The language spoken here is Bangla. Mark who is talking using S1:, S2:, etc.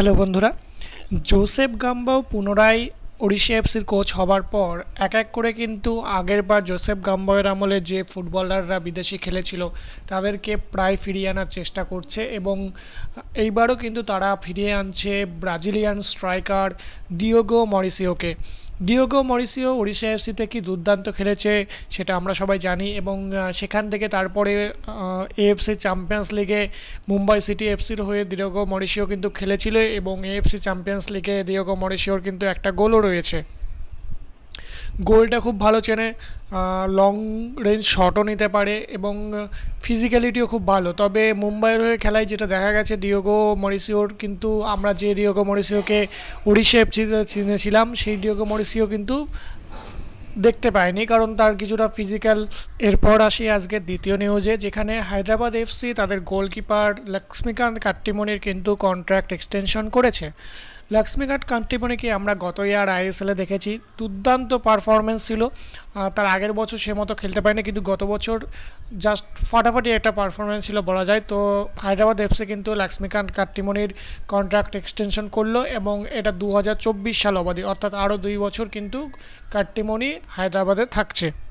S1: হ্যালো বন্ধুরা জোসেফ গাম্বাও পুনরায় ওড়িশা এফসির কোচ হবার পর এক এক করে কিন্তু আগেরবার জোসেফ গাম্বায়ের আমলে যে ফুটবলাররা বিদেশি খেলেছিল তাদেরকে প্রায় ফিরিয়ে আনার চেষ্টা করছে এবং এইবারও কিন্তু তারা ফিরিয়ে আনছে ব্রাজিলিয়ান স্ট্রাইকার ডিওগো মরিসিওকে ডিওগো মরিসিও ওড়িশা এফসি থেকে দুর্দান্ত খেলেছে সেটা আমরা সবাই জানি এবং সেখান থেকে তারপরে এএফসি চ্যাম্পিয়ন্স লিগে মুম্বাই সিটি এফসির হয়ে ডিওগো মরিসিও কিন্তু খেলেছিল এবং এএফসি চ্যাম্পিয়ন্স লিগে ডিওগো মরিসিওর কিন্তু একটা গোলও রয়েছে গোলটা খুব ভালো চেনে লং রেঞ্জ শটও নিতে পারে এবং ফিজিক্যালিটিও খুব ভালো তবে মুম্বাইয়ের হয়ে খেলায় যেটা দেখা গেছে ডিওগো মরিসিওর কিন্তু আমরা যে ডিওগো মরিসিওকে উড়িষ্যা চিনেছিলাম সেই ডিওগো মরিসিও কিন্তু দেখতে পায়নি কারণ তার কিছুটা ফিজিক্যাল এরপর আসি আজকে দ্বিতীয় নিউজে যেখানে হায়দ্রাবাদ এফসি তাদের গোলকিপার লক্ষ্মীকান্ত কাট্টিমনির কিন্তু কন্ট্রাক্ট এক্সটেনশন করেছে লক্ষ্মীঘাট কান্তিপনিকে আমরা গত ইয়ার আইএসএলে দেখেছি দুর্দান্ত পারফরমেন্স ছিল তার আগের বছর সে মতো খেলতে পারেনি কিন্তু গত বছর জাস্ট ফাটাফাটি একটা পারফরমেন্স ছিল বলা যায় তো হায়দ্রাবাদ এফসি কিন্তু লক্ষ্মীকান্ত কাট্টিমণির কন্ট্রাক্ট এক্সটেনশন করলো এবং এটা দু সাল অবধি অর্থাৎ আরও দুই বছর কিন্তু কাট্টিমণি হায়দ্রাবাদে থাকছে